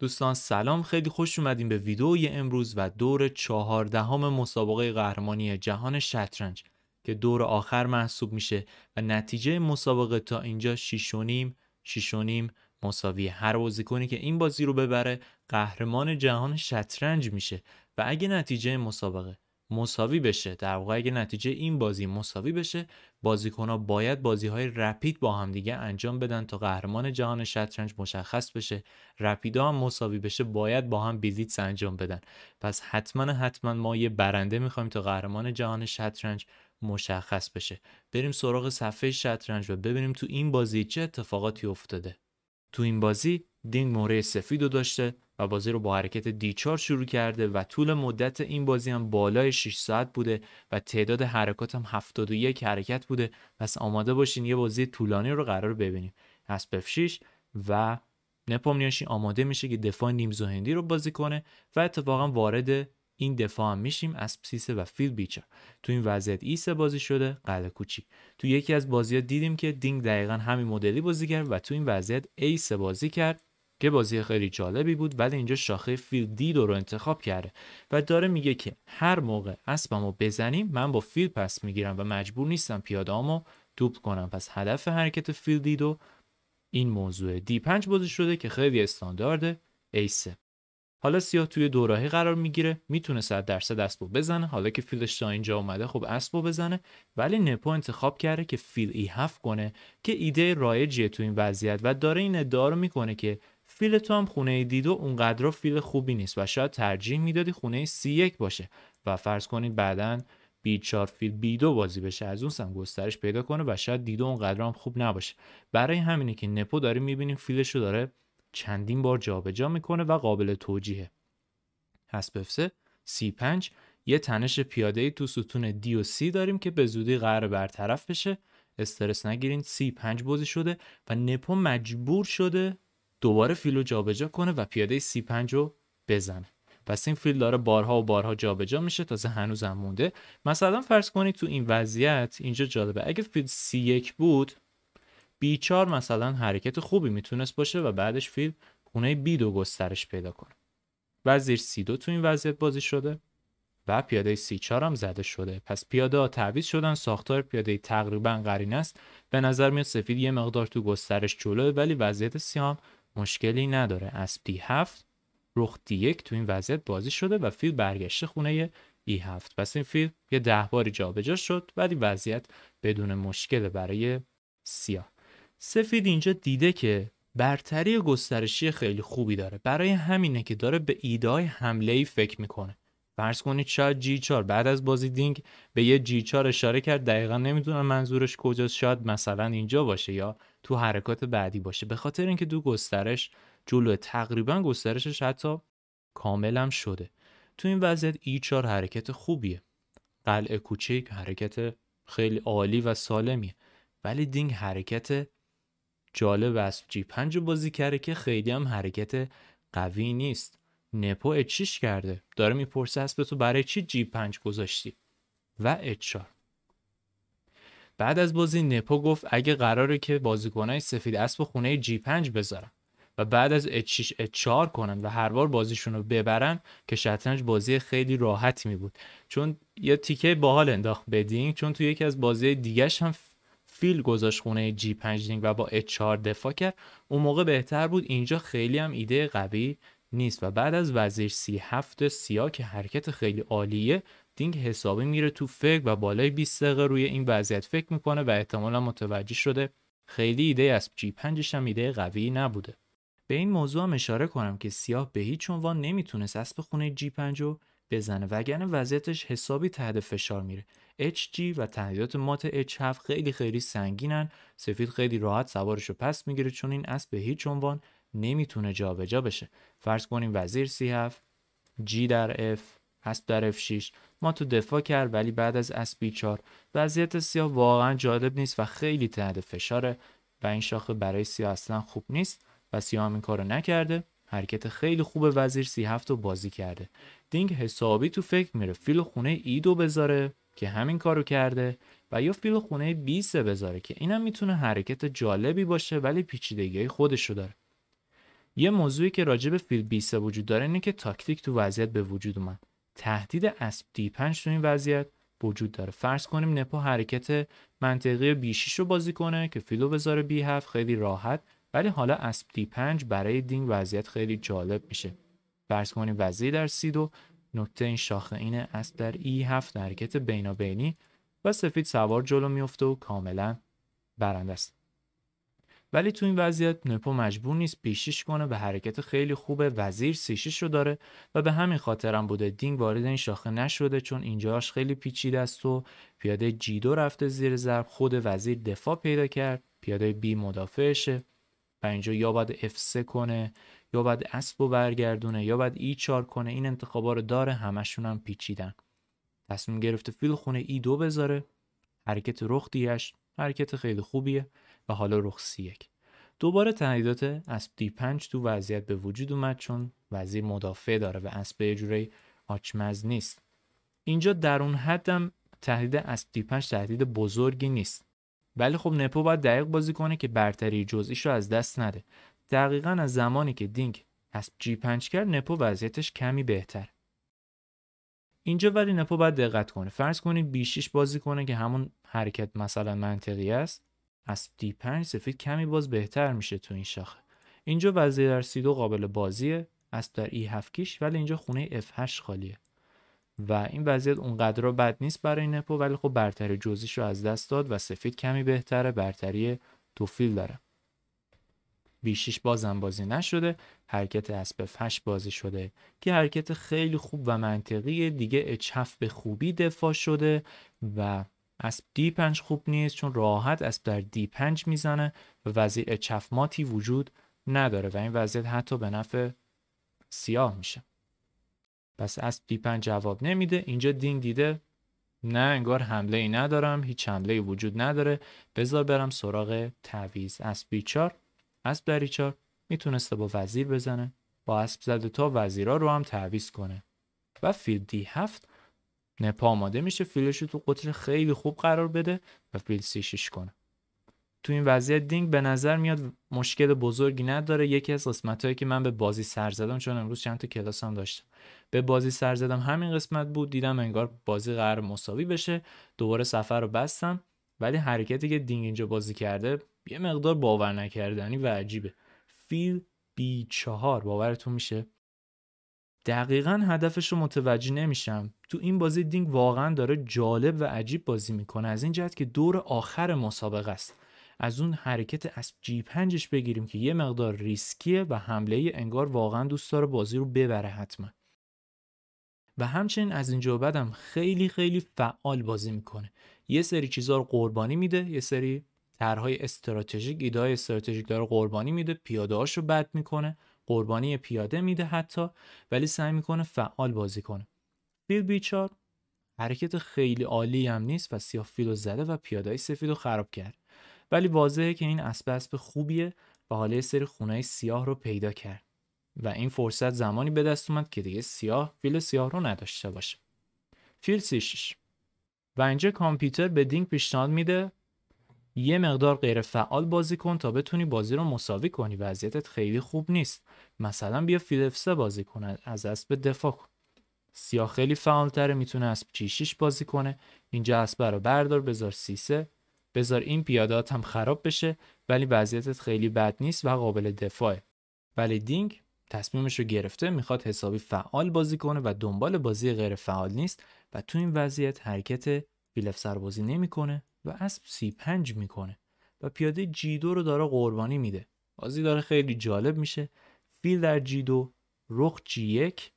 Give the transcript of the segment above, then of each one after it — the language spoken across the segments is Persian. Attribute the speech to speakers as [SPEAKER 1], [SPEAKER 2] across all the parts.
[SPEAKER 1] دوستان سلام خیلی خوش اومدیم به ویدئوی امروز و دور چهاردهم مسابقه قهرمانی جهان شطرنج که دور آخر محسوب میشه و نتیجه مسابقه تا اینجا 6.5 6.5 مساوی هر بازیکنی که این بازی رو ببره قهرمان جهان شطرنج میشه و اگه نتیجه مسابقه مساوی بشه در واقع اگه نتیجه این بازی مساوی بشه بازیکنها باید بازی های رپید با هم دیگه انجام بدن تا قهرمان جهان شطرنج مشخص بشه رپیدا هم مساوی بشه باید با هم بیزیتس انجام بدن پس حتما حتما ما یه برنده میخوایم تا قهرمان جهان شطرنج مشخص بشه بریم سراغ صفحه شطرنج و ببینیم تو این بازی چه اتفاقاتی افتاده تو این بازی دینگ موره سفید رو داشته و بازی رو با حرکت دیچار شروع کرده و طول مدت این بازی هم بالای 6 ساعت بوده و تعداد حرکات هم 71 حرکت بوده پس آماده باشین یه بازی طولانی رو قرار ببینیم از 6 و نپومیانشین آماده میشه که دفاع نیم زهندی رو بازی کنه و اتفاقا وارد این دفاع هم میشیم از سیسه و فیل بیچر تو این وضعیت ایسه بازی شده قلعه کوچیک تو یکی از بازی ها دیدیم که دینگ دقیقا همین مدلی بازی کرد و تو این وضعیت ایسه بازی کرد که بازی خیلی جالبی بود ولی اینجا شاخه فیل دی رو انتخاب کرده و داره میگه که هر موقع اسبمو بزنیم من با فیل پس میگیرم و مجبور نیستم پیادامو توپ کنم پس هدف حرکت فیل دی دو این موضوع دی 5 بازی شده که خیلی استاندارده ایسه حالا سیاه توی دوراهی قرار میگیره میتونه 100 درصد اسبو بزنه حالا که فیلش تا اینجا اومده خب اسبو بزنه ولی نپو انتخاب کرده که فیل ای 7 کنه که ایده رایجیه تو این وضعیت و داره این ادعا رو میکنه که فیل تو هم خونه دیدو اونقدر فیل خوبی نیست و شاید ترجیح میدادی خونه سی یک باشه و فرض کنید بعدا بی چار فیل بی دو بازی بشه از اون سم گسترش پیدا کنه و شاید دیدو اونقدر هم خوب نباشه برای همینه که نپو داریم میبینیم فیلش رو داره چندین بار جابجا جا میکنه و قابل توجیهه بفسه سی پنج یه تنش پیاده ای تو ستون دی و سی داریم که به زودی قرار برطرف بشه استرس نگیرین سی پنج بازی شده و نپو مجبور شده دوباره فیل رو جابجا کنه و پیاده C5 رو بزنه پس این فیل داره بارها و بارها جابجا میشه تازه هنوز هم مونده مثلا فرض کنید تو این وضعیت اینجا جالبه اگه فیل C1 بود B4 مثلا حرکت خوبی میتونست باشه و بعدش فیل خونه B2 گسترش پیدا کنه وزیر C2 تو این وضعیت بازی شده و پیاده C4 هم زده شده پس پیاده ها تعویض شدن ساختار پیاده تقریبا قرین است به نظر میاد سفید یه مقدار تو گسترش جلوه ولی وضعیت سیام مشکلی نداره از دی 7 رخ دی یک تو این وضعیت بازی شده و فیل برگشته خونه ای 7 پس این فیل یه ده باری جابجا شد ولی وضعیت بدون مشکل برای سیاه سفید اینجا دیده که برتری گسترشی خیلی خوبی داره برای همینه که داره به ایدای حمله ای فکر میکنه فرض کنید شاید جی 4 بعد از بازی دینگ به یه جی 4 اشاره کرد دقیقا نمیدونم منظورش کجاست شاید مثلا اینجا باشه یا تو حرکات بعدی باشه به خاطر اینکه دو گسترش جلو تقریبا گسترشش حتی هم شده تو این وضعیت ای 4 حرکت خوبیه قلعه کوچیک حرکت خیلی عالی و سالمیه ولی دینگ حرکت جالب است جی 5 بازی کرده که خیلی هم حرکت قوی نیست نپو اچیش کرده داره میپرسه اسب تو برای چی جی 5 گذاشتی و اچار بعد از بازی نپو گفت اگه قراره که بازیکنای سفید اسب خونه جی 5 بذارن و بعد از اچ 6 اچ 4 کنن و هر بار بازیشون رو ببرن که شطرنج بازی خیلی راحت می بود چون یه تیکه باحال انداخت بدینگ چون تو یکی از بازی دیگهش هم فیل گذاشت خونه جی 5 و با اچ 4 دفاع کرد اون موقع بهتر بود اینجا خیلی هم ایده قوی نیست و بعد از وزیر سی هفت سیا که حرکت خیلی عالیه دینگ حسابی میره تو فکر و بالای 20 دقیقه روی این وضعیت فکر میکنه و احتمالا متوجه شده خیلی ایده از جی 5 هم ایده قوی نبوده به این موضوع هم اشاره کنم که سیاه به هیچ عنوان نمیتونست اسب خونه جی 5 رو بزنه وگرنه وضعیتش حسابی تحت فشار میره HG و تهدیدات مات H7 خیلی خیلی سنگینن سفید خیلی راحت سوارش رو پس میگیره چون این اسب به هیچ عنوان نمیتونه جابجا بشه فرض کنیم وزیر C7 G در F اسب در F6 ما تو دفاع کرد ولی بعد از اسبی 4 وضعیت سیاه واقعا جالب نیست و خیلی تحت فشاره و این شاخه برای سیاه اصلا خوب نیست و سیاه هم این کارو نکرده حرکت خیلی خوب وزیر سی هفت رو بازی کرده دینگ حسابی تو فکر میره فیل خونه ای دو بذاره که همین کارو کرده و یا فیل خونه بی سه بذاره که اینم میتونه حرکت جالبی باشه ولی پیچیدگی خودشو داره یه موضوعی که راجب فیل بیسه وجود داره اینه که تاکتیک تو وضعیت به وجود اومد تهدید اسب D5 تو این وضعیت وجود داره فرض کنیم نپو حرکت منطقی بی 6 رو بازی کنه که فیلو بذاره بی 7 خیلی راحت ولی حالا اسب D5 برای دین وضعیت خیلی جالب میشه فرض کنیم وزیر در C2 نکته این شاخه اینه اسب در E7 حرکت بینابینی و سفید سوار جلو میفته و کاملا برنده است ولی تو این وضعیت نپو مجبور نیست پیشش کنه به حرکت خیلی خوبه وزیر سیشش رو داره و به همین خاطرم بوده دینگ وارد این شاخه نشده چون اینجاش خیلی پیچیده است و پیاده جیدو رفته زیر ضرب خود وزیر دفاع پیدا کرد پیاده بی مدافعشه و اینجا یا باید f کنه یا باید اسب و برگردونه یا باید ای 4 کنه این انتخابا رو داره همشون هم پیچیدن تصمیم گرفته فیل خونه ای 2 بذاره حرکت رخ حرکت خیلی خوبیه و حالا رخ سی یک دوباره تهدیدات اسب دی 5 تو وضعیت به وجود اومد چون وزیر مدافع داره و اسب به جوری آچمز نیست اینجا در اون حدم تهدید اسب دی 5 تهدید بزرگی نیست ولی خب نپو باید دقیق بازی کنه که برتری جزئیش رو از دست نده دقیقا از زمانی که دینگ اسب جی 5 کرد نپو وضعیتش کمی بهتر اینجا ولی نپو باید دقت کنه فرض کنید بیشیش 6 بازی کنه که همون حرکت مثلا منطقی است از D5 سفید کمی باز بهتر میشه تو این شاخه اینجا وزیر در سی 2 قابل بازیه از در E7 کیش ولی اینجا خونه F8 خالیه و این وضعیت اونقدر را بد نیست برای نپو ولی خب برتری جزیش رو از دست داد و سفید کمی بهتره برتری توفیل فیل داره B6 بازم بازی نشده حرکت اسب F8 بازی شده که حرکت خیلی خوب و منطقیه دیگه H7 به خوبی دفاع شده و اسب D5 خوب نیست چون راحت اسب در دی 5 میزنه و وضعیت چفماتی وجود نداره و این وضعیت حتی به نفع سیاه میشه پس اسب D5 جواب نمیده اینجا دین دیده نه انگار حمله ای ندارم هیچ حمله ای وجود نداره بذار برم سراغ تعویز اسب B4 اسب در E4 میتونسته با وزیر بزنه با اسب زده تا وزیرا رو هم تعویز کنه و فیل دی 7 نپا آماده میشه فیلش رو تو قطر خیلی خوب قرار بده و فیل سیشیش کنه تو این وضعیت دینگ به نظر میاد مشکل بزرگی نداره یکی از قسمت هایی که من به بازی سر زدم چون امروز چند تا کلاس هم داشتم به بازی سر زدم همین قسمت بود دیدم انگار بازی قرار مساوی بشه دوباره سفر رو بستم ولی حرکتی که دینگ اینجا بازی کرده یه مقدار باور نکردنی و عجیبه فیل بی چهار باورتون میشه دقیقا هدفش رو متوجه نمیشم تو این بازی دینگ واقعا داره جالب و عجیب بازی میکنه از این جهت که دور آخر مسابقه است از اون حرکت از جی پنجش بگیریم که یه مقدار ریسکیه و حمله انگار واقعا دوست داره بازی رو ببره حتما و همچنین از اینجا بعدم خیلی خیلی فعال بازی میکنه یه سری چیزها رو قربانی میده یه سری طرحهای استراتژیک ایده استراتژیک داره قربانی میده پیاده رو بد میکنه قربانی پیاده میده حتی ولی سعی میکنه فعال بازی کنه فیل بیچار حرکت خیلی عالی هم نیست و سیاه و زده و پیاده سفید رو خراب کرد ولی واضحه که این اسب اسب خوبیه و حالا سری خونه سیاه رو پیدا کرد و این فرصت زمانی به دست اومد که دیگه سیاه فیل سیاه رو نداشته باشه فیل سیشش و اینجا کامپیوتر به دینگ پیشنهاد میده یه مقدار غیر فعال بازی کن تا بتونی بازی رو مساوی کنی وضعیتت خیلی خوب نیست مثلا بیا فیلفسه بازی کن از اسب دفاع کن سیاه خیلی فعالتره میتونه اسب چیشیش بازی کنه اینجا اسب رو بردار بذار سیسه بذار این پیادات هم خراب بشه ولی وضعیتت خیلی بد نیست و قابل دفاعه ولی دینگ تصمیمش رو گرفته میخواد حسابی فعال بازی کنه و دنبال بازی غیر فعال نیست و تو این وضعیت حرکت فیلفسر بازی نمیکنه و اسب سی پنج میکنه و پیاده جیدو رو داره قربانی میده بازی داره خیلی جالب میشه فیل در جیدو رخ جی یک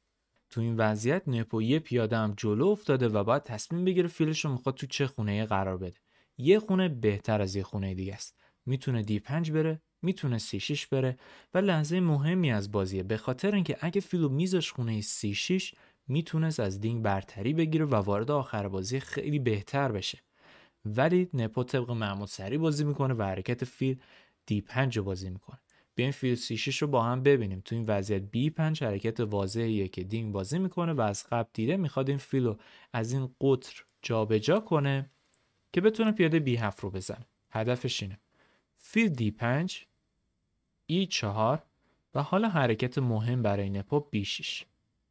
[SPEAKER 1] تو این وضعیت نپو یه پیاده هم جلو افتاده و باید تصمیم بگیره فیلش رو میخواد تو چه خونه قرار بده یه خونه بهتر از یه خونه دیگه است میتونه دی پنج بره میتونه سی شیش بره و لحظه مهمی از بازیه به خاطر اینکه اگه فیلو میزش خونه سی شیش میتونست از دینگ برتری بگیره و وارد آخر بازی خیلی بهتر بشه ولی نپو طبق معمول سری بازی میکنه و حرکت فیل D5 رو بازی میکنه بیایم فیل C6 رو با هم ببینیم تو این وضعیت B5 حرکت واضحیه که دینگ بازی میکنه و از قبل دیده میخواد این فیل رو از این قطر جابجا جا کنه که بتونه پیاده B7 رو بزنه هدفش اینه فیل D5 E4 و حالا حرکت مهم برای نپو B6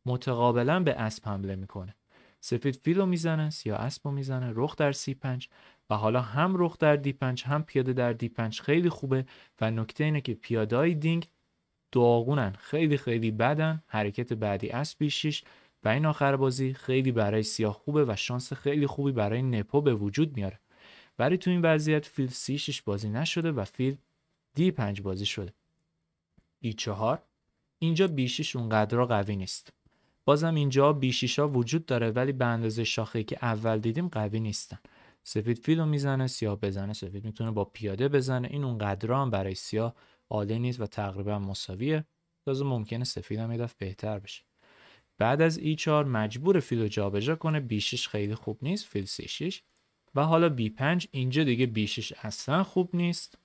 [SPEAKER 1] متقابلا به اسب حمله میکنه سفید فیل رو میزنه سیاه اسب رو میزنه رخ در سی پنج و حالا هم رخ در دی پنج هم پیاده در دی پنج خیلی خوبه و نکته اینه که های دینگ داغونن خیلی خیلی بدن حرکت بعدی اسب 6 و این آخر بازی خیلی برای سیاه خوبه و شانس خیلی خوبی برای نپو به وجود میاره برای تو این وضعیت فیل سی 6 بازی نشده و فیل دی 5 بازی شده ای 4 اینجا بیشیش اونقدر قوی نیست بازم اینجا بیشیشا وجود داره ولی به اندازه شاخه که اول دیدیم قوی نیستن سفید فیلو میزنه سیاه بزنه سفید میتونه با پیاده بزنه این اون هم برای سیاه عالی نیست و تقریبا مساویه تازه ممکنه سفید هم یه بهتر بشه بعد از ای 4 مجبور فیلو جابجا کنه بیشش خیلی خوب نیست فیل سی و حالا بی 5 اینجا دیگه بیشش اصلا خوب نیست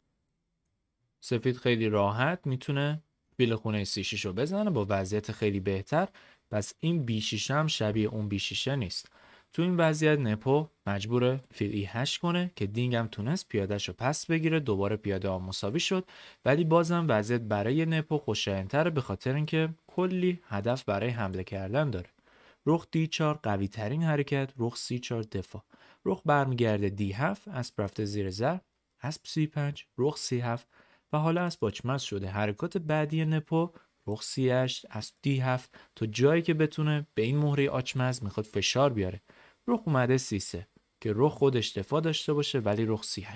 [SPEAKER 1] سفید خیلی راحت میتونه فیل خونه سی رو بزنه با وضعیت خیلی بهتر پس این بیشیشه هم شبیه اون بیشیشه نیست تو این وضعیت نپو مجبور فیل هش کنه که دینگ هم تونست پیادهش رو پس بگیره دوباره پیاده ها مساوی شد ولی بازم وضعیت برای نپو خوشایندتره به خاطر اینکه کلی هدف برای حمله کردن داره رخ دی 4 قوی ترین حرکت رخ سی 4 دفاع رخ برمیگرده دی 7 اسب رفته زیر زر اسب سی 5 رخ سی 7 و حالا از باچمز شده حرکات بعدی نپو بغ از دی هفت تا جایی که بتونه به این مهره آچمز میخواد فشار بیاره رخ اومده سیسه که رخ خود دفاع داشته باشه ولی رخ سی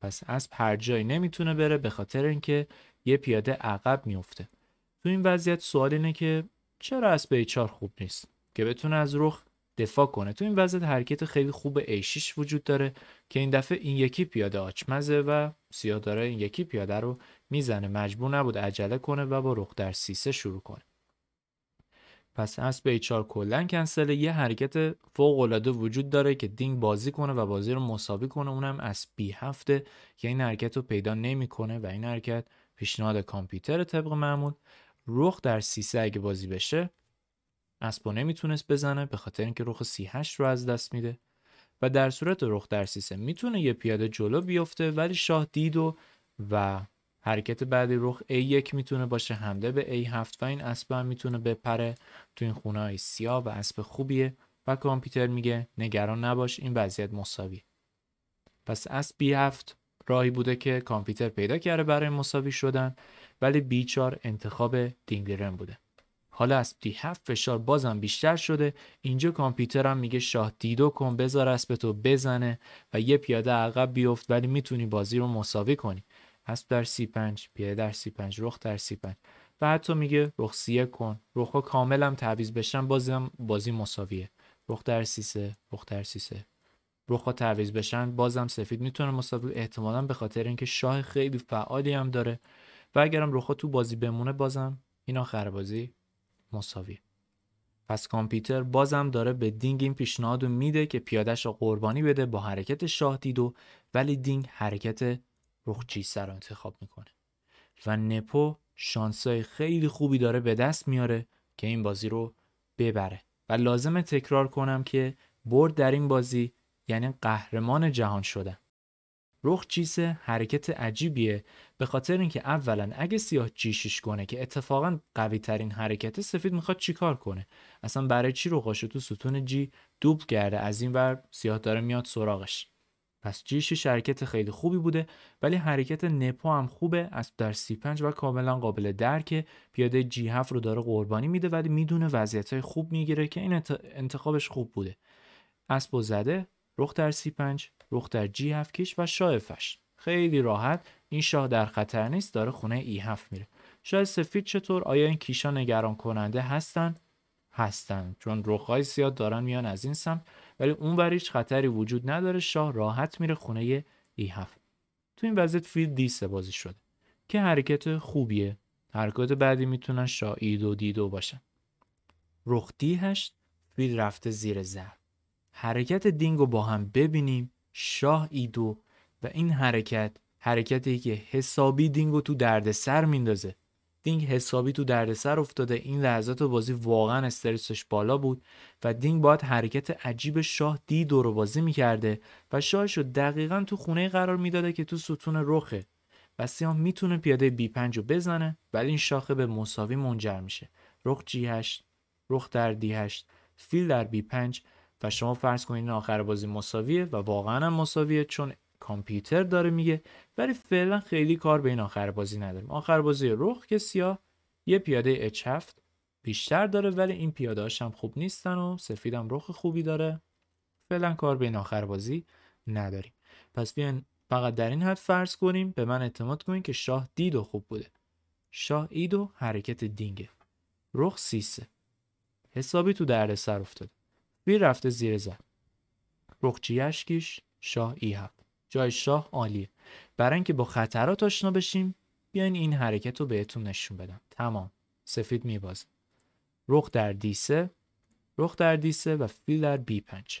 [SPEAKER 1] پس از هر جایی نمیتونه بره به خاطر اینکه یه پیاده عقب میفته تو این وضعیت سوال اینه که چرا اسب ای 4 خوب نیست که بتونه از رخ دفاع کنه تو این وضعیت حرکت خیلی خوب a وجود داره که این دفعه این یکی پیاده آچمزه و سیاه داره این یکی پیاده رو میزنه مجبور نبود عجله کنه و با رخ در سیسه شروع کنه پس اسب ایچار کلا کنسل یه حرکت فوق العاده وجود داره که دینگ بازی کنه و بازی رو مساوی کنه اونم از بی هفته که این حرکت رو پیدا نمیکنه و این حرکت پیشنهاد کامپیوتر طبق معمول رخ در سیسه اگه بازی بشه و نمیتونست بزنه به خاطر اینکه رخ سی هشت رو از دست میده و در صورت رخ در سیسه میتونه یه پیاده جلو بیفته ولی شاه دید و و حرکت بعدی رخ A1 میتونه باشه حمله به A7 و این اسب هم میتونه بپره تو این خونه های سیاه و اسب خوبیه و کامپیوتر میگه نگران نباش این وضعیت مساوی پس اسب B7 راهی بوده که کامپیوتر پیدا کرده برای مساوی شدن ولی B4 انتخاب دینگلرن بوده حالا اسب D7 فشار بازم بیشتر شده اینجا کامپیوتر هم میگه شاه D2 کن بذار اسب تو بزنه و یه پیاده عقب بیفت ولی میتونی بازی رو مساوی کنی اسب در سی پنج پیه در سی پنج رخ در سی پنج و حتی میگه رخ سیه کن کامل هم تعویض بشن بازم بازی مساویه رخ در سی سه رخ در سی سه ها تعویض بشن بازم سفید میتونه مساوی احتمالا به خاطر اینکه شاه خیلی فعالی هم داره و اگرم ها تو بازی بمونه بازم این آخر بازی مساویه پس کامپیوتر بازم داره به دینگ این پیشنهاد میده که پیادش قربانی بده با حرکت شاه دیدو ولی دینگ حرکت رخ رو انتخاب میکنه و نپو شانسای خیلی خوبی داره به دست میاره که این بازی رو ببره و لازم تکرار کنم که برد در این بازی یعنی قهرمان جهان شدن رخ چیسه حرکت عجیبیه به خاطر اینکه اولا اگه سیاه چیشش کنه که اتفاقا قوی ترین حرکت سفید میخواد چیکار کنه اصلا برای چی رو تو ستون جی دوبل کرده از این ور سیاه داره میاد سراغش پس جیش شرکت خیلی خوبی بوده ولی حرکت نپو هم خوبه از در سی پنج و کاملا قابل درکه پیاده جی 7 رو داره قربانی میده ولی میدونه وضعیت های خوب میگیره که این انتخابش خوب بوده اسب زده رخ در سی پنج رخ در جی 7 کش و شاه فش خیلی راحت این شاه در خطر نیست داره خونه ای 7 میره شاه سفید چطور آیا این کیشا نگران کننده هستن هستن چون های سیاه دارن میان از این سمت ولی اون هیچ خطری وجود نداره شاه راحت میره خونه ای 7 تو این وضعیت فیل دیسه بازی شده که حرکت خوبیه حرکات بعدی میتونن شاه ای و دی دو باشن رخ دی هشت فیل رفته زیر زر حرکت دینگ رو با هم ببینیم شاه ای دو و این حرکت حرکتی که حسابی دینگو تو دردسر میندازه دینگ حسابی تو دردسر افتاده این لحظات بازی واقعا استرسش بالا بود و دینگ باید حرکت عجیب شاه دی دور بازی میکرده و شاهش رو دقیقا تو خونه قرار میداده که تو ستون رخه و سیام میتونه پیاده بی پنج رو بزنه ولی این شاخه به مساوی منجر میشه رخ جی هشت رخ در دی هشت فیل در بی پنج و شما فرض کنید آخر بازی مساویه و واقعا هم مساویه چون کامپیوتر داره میگه ولی فعلا خیلی کار به این آخر بازی نداریم آخر بازی رخ که سیاه یه پیاده H7 بیشتر داره ولی این پیاده هم خوب نیستن و سفیدم رخ خوبی داره فعلا کار به این آخر بازی نداریم پس بیاین فقط در این حد فرض کنیم به من اعتماد کنیم که شاه و خوب بوده شاه ایدو حرکت دینگه رخ سیسه حسابی تو سر افتاده بیر رفته زیر زن رخ چیشکیش شاه ای هفت جای شاه عالیه برای اینکه با خطرات آشنا بشیم بیاین این حرکت رو بهتون نشون بدم تمام سفید میبازه رخ در دیسه رخ در دیسه و فیل در بی پنج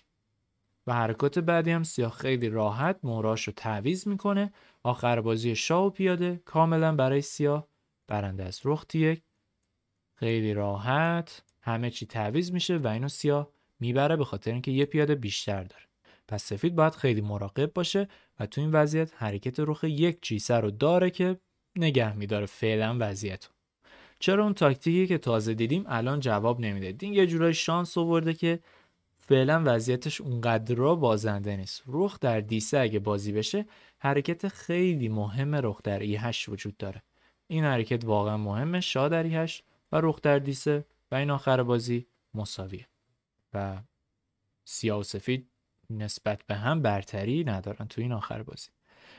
[SPEAKER 1] و حرکات بعدی هم سیاه خیلی راحت موراش رو تعویز میکنه آخر بازی شاه و پیاده کاملا برای سیاه برنده از رخ یک خیلی راحت همه چی تعویز میشه و اینو سیاه میبره به خاطر اینکه یه پیاده بیشتر داره پس سفید باید خیلی مراقب باشه و تو این وضعیت حرکت رخ یک جیسه رو داره که نگه میداره فعلا وضعیت رو. چرا اون تاکتیکی که تازه دیدیم الان جواب نمیده دین یه جورای شانس آورده که فعلا وضعیتش اونقدر را بازنده نیست رخ در دیسه اگه بازی بشه حرکت خیلی مهم رخ در ای هش وجود داره این حرکت واقعا مهمه شاه در ای هش و رخ در دیسه و این آخر بازی مساویه و سیاه و سفید نسبت به هم برتری ندارن تو این آخر بازی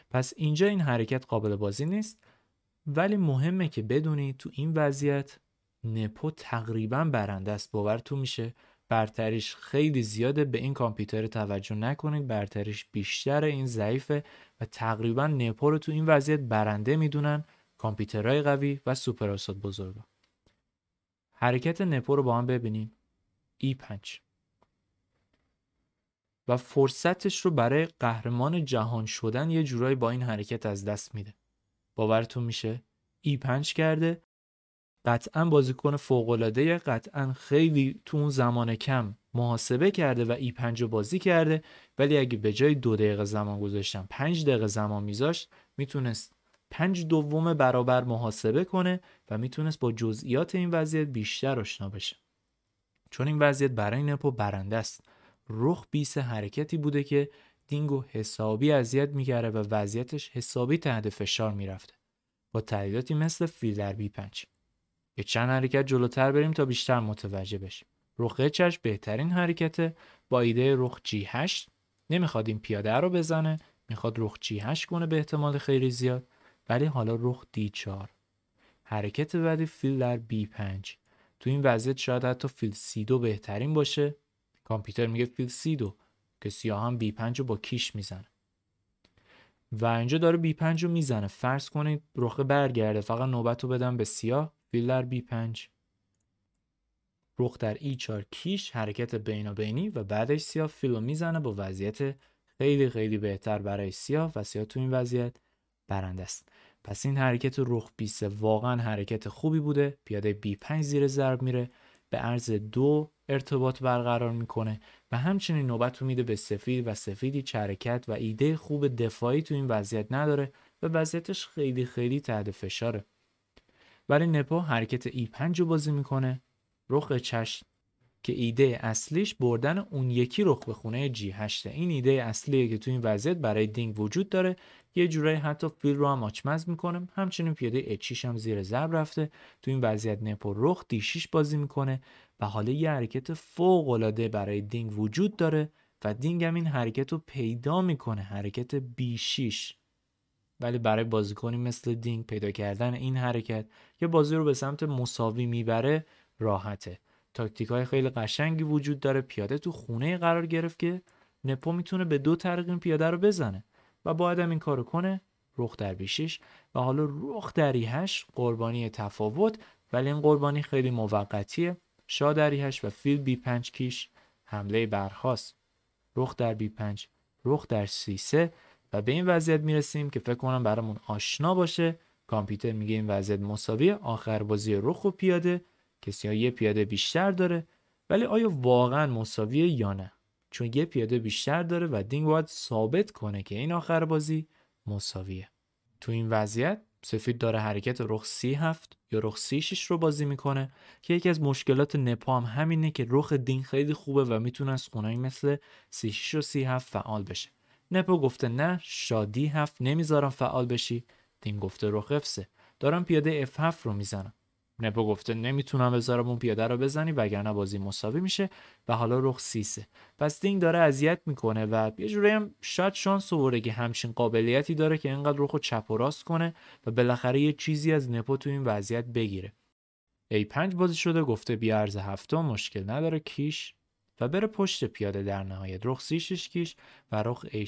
[SPEAKER 1] پس اینجا این حرکت قابل بازی نیست ولی مهمه که بدونی تو این وضعیت نپو تقریبا برنده است باورتون میشه برتریش خیلی زیاده به این کامپیوتر توجه نکنید برتریش بیشتر این ضعیفه و تقریبا نپو رو تو این وضعیت برنده میدونن کامپیوترهای قوی و اسات بزرگا حرکت نپو رو با هم ببینیم E5 و فرصتش رو برای قهرمان جهان شدن یه جورایی با این حرکت از دست میده. باورتون میشه؟ ای پنج کرده قطعا بازیکن یه قطعا خیلی تو اون زمان کم محاسبه کرده و ای پنج رو بازی کرده ولی اگه به جای دو دقیقه زمان گذاشتم پنج دقیقه زمان میذاشت میتونست پنج دوم برابر محاسبه کنه و میتونست با جزئیات این وضعیت بیشتر آشنا بشه چون این وضعیت برای نپو برنده است رخ بیس حرکتی بوده که دینگو حسابی اذیت میکرده و وضعیتش حسابی تحت فشار میرفته با تهدیداتی مثل فیل در بی 5 یه چند حرکت جلوتر بریم تا بیشتر متوجه بشیم رخ چش بهترین حرکته با ایده رخ جی 8 نمیخواد این پیاده رو بزنه میخواد رخ جی 8 کنه به احتمال خیلی زیاد ولی حالا رخ دی 4 حرکت بعدی فیل در بی 5 تو این وضعیت شاید حتی فیل سی دو بهترین باشه کامپیوتر میگه فیل سی دو که هم بی پنج رو با کیش میزنه و اینجا داره بی پنج رو میزنه فرض کنید رخ برگرده فقط نوبت رو بدم به سیاه فیل در بی پنج رخ در ای چار کیش حرکت بین و بعدش سیاه فیل رو میزنه با وضعیت خیلی خیلی بهتر برای سیاه و سیاه تو این وضعیت برنده است پس این حرکت رخ 20 واقعا حرکت خوبی بوده پیاده بی 5 زیر ضرب میره به عرض دو ارتباط برقرار میکنه و همچنین نوبت رو میده به سفید و سفیدی حرکت و ایده خوب دفاعی تو این وضعیت نداره و وضعیتش خیلی خیلی تحت فشاره برای نپا حرکت ای 5 رو بازی میکنه رخ چشم که ایده اصلیش بردن اون یکی رخ به خونه جی 8 این ایده اصلیه که تو این وضعیت برای دینگ وجود داره یه جورایی حتی فیل رو هم آچمز میکنه همچنین پیاده اچیش هم زیر ضرب رفته تو این وضعیت نپو رخ دیشیش بازی میکنه و حالا یه حرکت فوق برای دینگ وجود داره و دینگ هم این حرکت رو پیدا میکنه حرکت بیشیش ولی برای بازیکنی مثل دینگ پیدا کردن این حرکت که بازی رو به سمت مساوی میبره راحته تاکتیک های خیلی قشنگی وجود داره پیاده تو خونه قرار گرفت که نپو میتونه به دو طریق این پیاده رو بزنه و باید هم این کارو کنه رخ در بیشش و حالا رخ در ایهش قربانی تفاوت ولی این قربانی خیلی موقتیه شا در و فیل بی پنج کیش حمله برخواست رخ در بی پنج رخ در سی سیسه و به این وضعیت میرسیم که فکر کنم برامون آشنا باشه کامپیوتر میگه این وضعیت مساوی آخر بازی رخ و پیاده کسی ها یه پیاده بیشتر داره ولی آیا واقعا مساویه یا نه چون یه پیاده بیشتر داره و دینگ باید ثابت کنه که این آخر بازی مساویه تو این وضعیت سفید داره حرکت رخ سی هفت یا رخ سی شش رو بازی میکنه که یکی از مشکلات نپام هم همینه که رخ دین خیلی خوبه و میتونه از خونایی مثل سی شش و سی فعال بشه نپو گفته نه شادی هفت نمیذارم فعال بشی دین گفته رخ افسه دارم پیاده اف هفت رو میزنم نپو گفته نمیتونم بذارم اون پیاده رو بزنی وگرنه بازی مساوی میشه و حالا رخ سیسه پس دینگ داره اذیت میکنه و یه جوری هم شاید شانس آورده که همچین قابلیتی داره که اینقدر رخو چپ و راست کنه و بالاخره یه چیزی از نپو تو این وضعیت بگیره ای پنج بازی شده گفته بی ارز هفتم مشکل نداره کیش و بره پشت پیاده در نهایت رخ سیشش کیش و رخ ای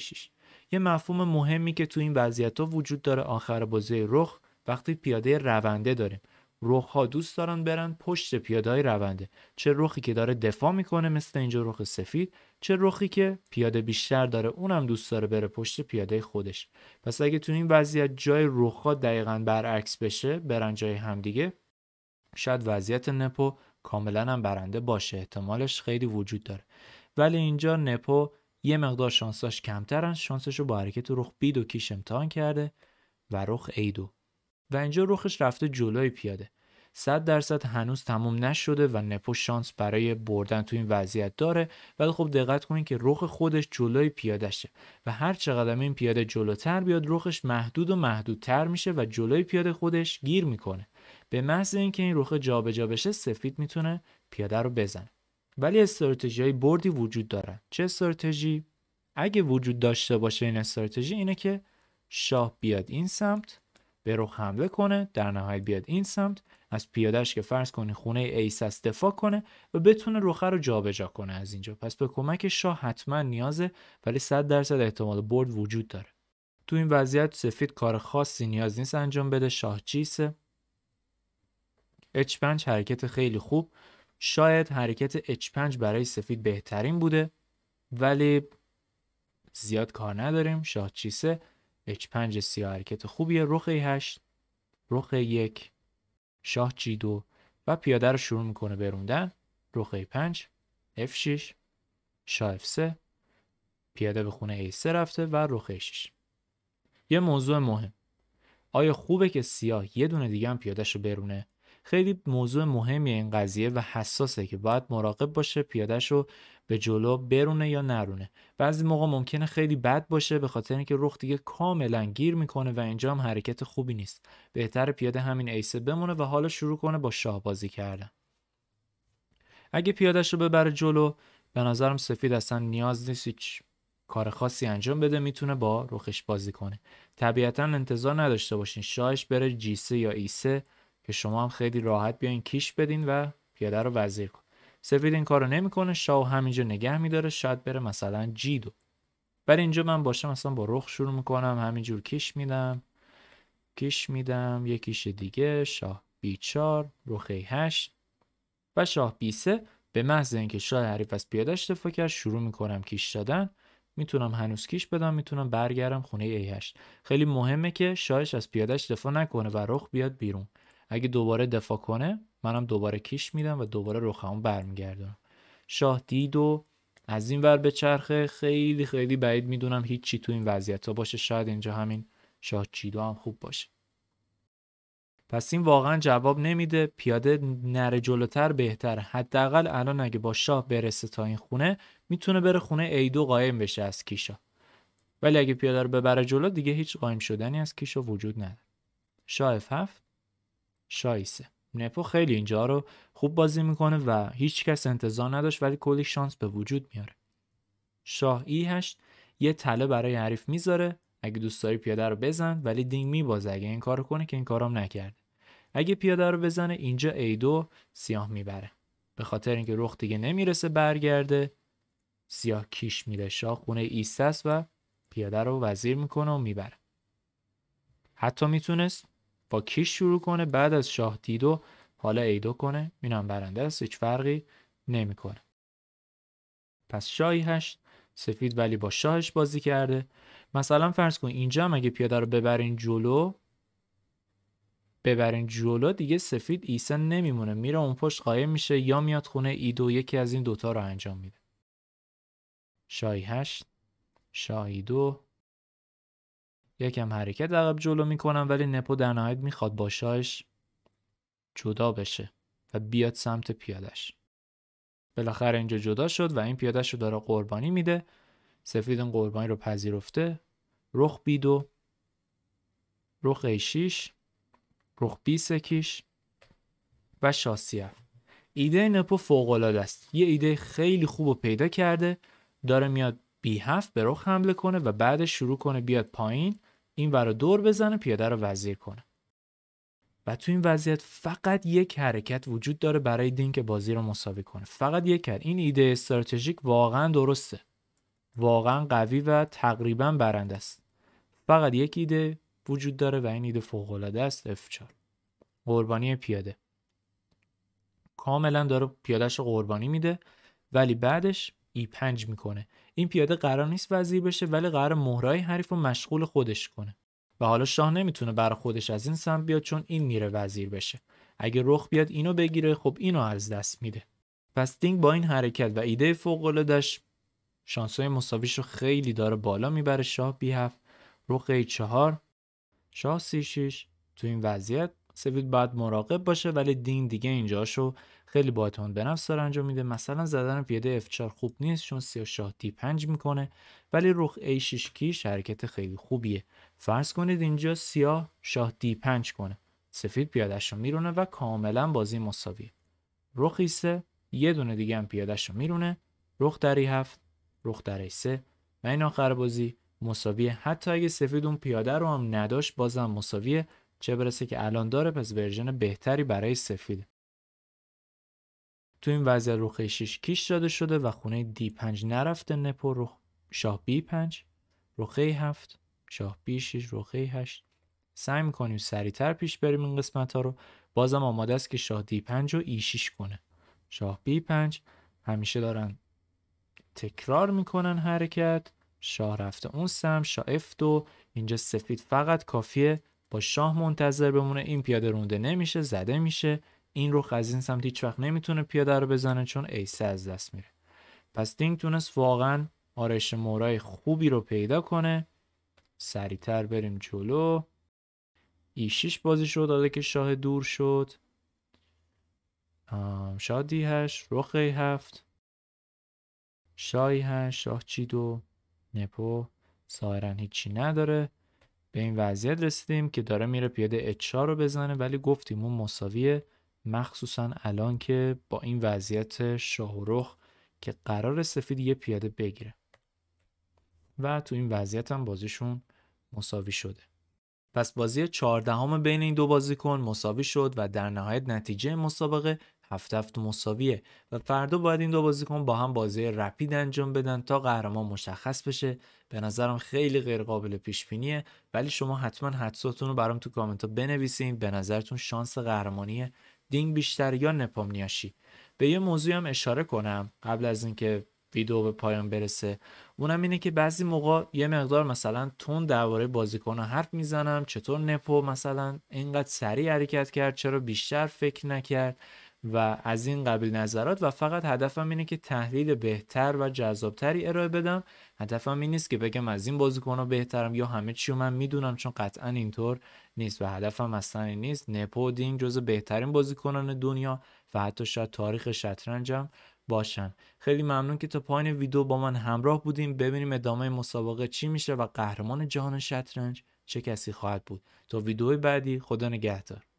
[SPEAKER 1] یه مفهوم مهمی که تو این وضعیت ها وجود داره آخر بازی رخ وقتی پیاده رونده داریم رخ ها دوست دارن برن پشت پیاده رونده چه رخی که داره دفاع میکنه مثل اینجا رخ سفید چه رخی که پیاده بیشتر داره اونم دوست داره بره پشت پیاده خودش پس اگه تو این وضعیت جای رخ ها دقیقا برعکس بشه برن جای همدیگه شاید وضعیت نپو کاملا هم برنده باشه احتمالش خیلی وجود داره ولی اینجا نپو یه مقدار شانساش کمترن شانسش رو با حرکت رخ بید و کیش امتحان کرده و رخ ایدو و اینجا رخش رفته جلوی پیاده 100 درصد هنوز تموم نشده و نپو شانس برای بردن تو این وضعیت داره ولی خب دقت کنید که رخ خودش جلوی پیادهشه و هر چقدر این پیاده جلوتر بیاد رخش محدود و محدودتر میشه و جلوی پیاده خودش گیر میکنه به محض اینکه این رخ جابجا بشه سفید میتونه پیاده رو بزنه ولی استراتژی های بردی وجود دارن چه استراتژی اگه وجود داشته باشه این استراتژی اینه که شاه بیاد این سمت به رخ حمله کنه در نهایت بیاد این سمت از پیادهش که فرض کنی خونه ایس دفاع کنه و بتونه روخه رو جابجا کنه از اینجا پس به کمک شاه حتما نیازه ولی 100 درصد احتمال برد وجود داره تو این وضعیت سفید کار خاصی نیاز نیست انجام بده شاه چیسه H5 حرکت خیلی خوب شاید حرکت H5 برای سفید بهترین بوده ولی زیاد کار نداریم شاه چیسه H5 سیاه حرکت خوبیه رخ ای 8 رخ یک شاه G2 و پیاده رو شروع میکنه بروندن رخ ای 5 F6 شاه F3 پیاده به خونه A3 رفته و رخ ای 6 یه موضوع مهم آیا خوبه که سیاه یه دونه دیگه هم پیادهش رو برونه خیلی موضوع مهمی این قضیه و حساسه که باید مراقب باشه پیادش رو به جلو برونه یا نرونه بعضی موقع ممکنه خیلی بد باشه به خاطر اینکه رخ دیگه کاملا گیر میکنه و اینجا هم حرکت خوبی نیست بهتر پیاده همین ایسه بمونه و حالا شروع کنه با شاه بازی کردن اگه پیادش رو ببره جلو به نظرم سفید اصلا نیاز نیست هیچ کار خاصی انجام بده میتونه با رخش بازی کنه طبیعتا انتظار نداشته باشین شاهش بره جیسه یا ایسه که شما هم خیلی راحت بیاین کیش بدین و پیاده رو وزیر کن سفید این کارو نمیکنه شاه همینجا نگه میداره شاید بره مثلا جیدو ولی اینجا من باشم مثلا با رخ شروع میکنم همینجور کیش میدم کیش میدم یک کیش دیگه شاه بی 4 رخ هشت و شاه بی 3 به محض اینکه شاه حریف از پیاده اش کرد شروع میکنم کیش دادن میتونم هنوز کیش بدم میتونم برگردم خونه ای 8 خیلی مهمه که شاهش از پیاده دفاع نکنه و رخ بیاد بیرون اگه دوباره دفاع کنه منم دوباره کیش میدم و دوباره رخمو برمیگردونم شاه دید و از این ور به چرخه خیلی خیلی بعید میدونم هیچی تو این وضعیت باشه شاید اینجا همین شاه چیدو هم خوب باشه پس این واقعا جواب نمیده پیاده نره جلوتر بهتر حداقل الان اگه با شاه برسه تا این خونه میتونه بره خونه ایدو قایم بشه از کیشا ولی اگه پیاده رو ببره جلو دیگه هیچ قایم شدنی از کیشا وجود نداره شاه شایسه نپو خیلی اینجا رو خوب بازی میکنه و هیچ کس انتظار نداشت ولی کلی شانس به وجود میاره شاه ای هشت یه تله برای حریف میذاره اگه دوست داری پیاده رو بزن ولی دینگ میبازه اگه این کار کنه که این کارام نکرده اگه پیاده رو بزنه اینجا ای دو سیاه میبره به خاطر اینکه رخ دیگه نمیرسه برگرده سیاه کیش میده شاه خونه ایستس و پیاده رو وزیر میکنه و میبره حتی میتونست با کیش شروع کنه بعد از شاه دیدو حالا ایدو کنه اینم برنده است هیچ فرقی نمیکنه پس شاهی هشت سفید ولی با شاهش بازی کرده مثلا فرض کن اینجا هم اگه پیاده رو ببرین جلو ببرین جلو دیگه سفید ایسن نمیمونه میره اون پشت قایم میشه یا میاد خونه ایدو یکی از این دوتا رو انجام میده شاهی هشت شاهی دو یکم حرکت عقب جلو میکنم ولی نپو در نهایت میخواد با جدا بشه و بیاد سمت پیادش بالاخره اینجا جدا شد و این پیادش رو داره قربانی میده سفید این قربانی رو پذیرفته رخ بیدو رخ ایشیش رخ بیسکیش و شاسیف ایده نپو فوقالعاده است یه ایده خیلی خوب و پیدا کرده داره میاد بی هفت به رخ حمله کنه و بعدش شروع کنه بیاد پایین این ورا دور بزنه پیاده رو وزیر کنه و تو این وضعیت فقط یک حرکت وجود داره برای دین که بازی رو مساوی کنه فقط یک حرکت این ایده استراتژیک واقعا درسته واقعا قوی و تقریبا برنده است فقط یک ایده وجود داره و این ایده فوق العاده است F4 قربانی پیاده کاملا داره پیادهش قربانی میده ولی بعدش E5 میکنه این پیاده قرار نیست وزیر بشه ولی قرار مهرای حریف رو مشغول خودش کنه و حالا شاه نمیتونه بر خودش از این سمت بیاد چون این میره وزیر بشه اگه رخ بیاد اینو بگیره خب اینو از دست میده پس دینگ با این حرکت و ایده شانس های مساویش رو خیلی داره بالا میبره شاه بی هفت رخ ای چهار شاه سی شیش تو این وضعیت سفید باید مراقب باشه ولی دین دیگه اینجاشو خیلی با تند به نفس داره انجام میده مثلا زدن پیاده F4 خوب نیست چون سیاه شاه D5 میکنه ولی رخ A6 کیش حرکت خیلی خوبیه فرض کنید اینجا سیاه شاه D5 کنه سفید پیادش رو میرونه و کاملا بازی مساویه رخ e یه دونه دیگه هم پیادش رو میرونه رخ در E7 رخ در E3 و این آخر بازی مساویه حتی اگه سفید اون پیاده رو هم نداشت بازم مساویه چه برسه که الان داره پس ورژن بهتری برای سفید تو این وضعیت روخه 6 کیش داده شده و خونه D5 نرفته نپو رخ شاه B5 رخ 7 شاه B6 رخ 8 سعی میکنیم سریعتر پیش بریم این قسمت ها رو بازم آماده است که شاه D5 رو E6 کنه شاه B5 همیشه دارن تکرار میکنن حرکت شاه رفته اون سم شاه F2 اینجا سفید فقط کافیه با شاه منتظر بمونه این پیاده رونده نمیشه زده میشه این رو از این سمت هیچ وقت نمیتونه پیاده رو بزنه چون ایسه از دست میره پس دینگ تونست واقعا آرش مورای خوبی رو پیدا کنه سریعتر بریم جلو ایشیش بازی شد داده که شاه دور شد شاه دی هشت رخ هفت شاهی هش، شاه چی دو نپو سایرن هیچی نداره به این وضعیت رسیدیم که داره میره پیاده اچ رو بزنه ولی گفتیم اون مساویه مخصوصا الان که با این وضعیت شاه که قرار سفید یه پیاده بگیره و تو این وضعیت هم بازیشون مساوی شده پس بازی چهاردهم بین این دو بازیکن مساوی شد و در نهایت نتیجه مسابقه هفت هفت مساویه و فردا باید این دو بازیکن با هم بازی رپید انجام بدن تا قهرمان مشخص بشه به نظرم خیلی غیر قابل پیش بینیه ولی شما حتما حدساتون رو برام تو کامنت ها بنویسین به نظرتون شانس قهرمانی دینگ بیشتر یا نپامنیاشی به یه موضوع هم اشاره کنم قبل از اینکه ویدیو به پایان برسه اونم اینه که بعضی موقع یه مقدار مثلا تون درباره بازیکن حرف میزنم چطور نپو مثلا اینقدر سریع حرکت کرد چرا بیشتر فکر نکرد و از این قبیل نظرات و فقط هدفم اینه که تحلیل بهتر و جذابتری ارائه بدم هدفم این نیست که بگم از این ها بهترم یا همه چی من میدونم چون قطعا اینطور نیست و هدفم اصلا این نیست نپودینگ جزو بهترین بازیکنان دنیا و حتی شاید تاریخ شطرنجم باشن خیلی ممنون که تا پایین ویدیو با من همراه بودیم ببینیم ادامه مسابقه چی میشه و قهرمان جهان شطرنج چه کسی خواهد بود تا ویدیوی بعدی خدا نگهدار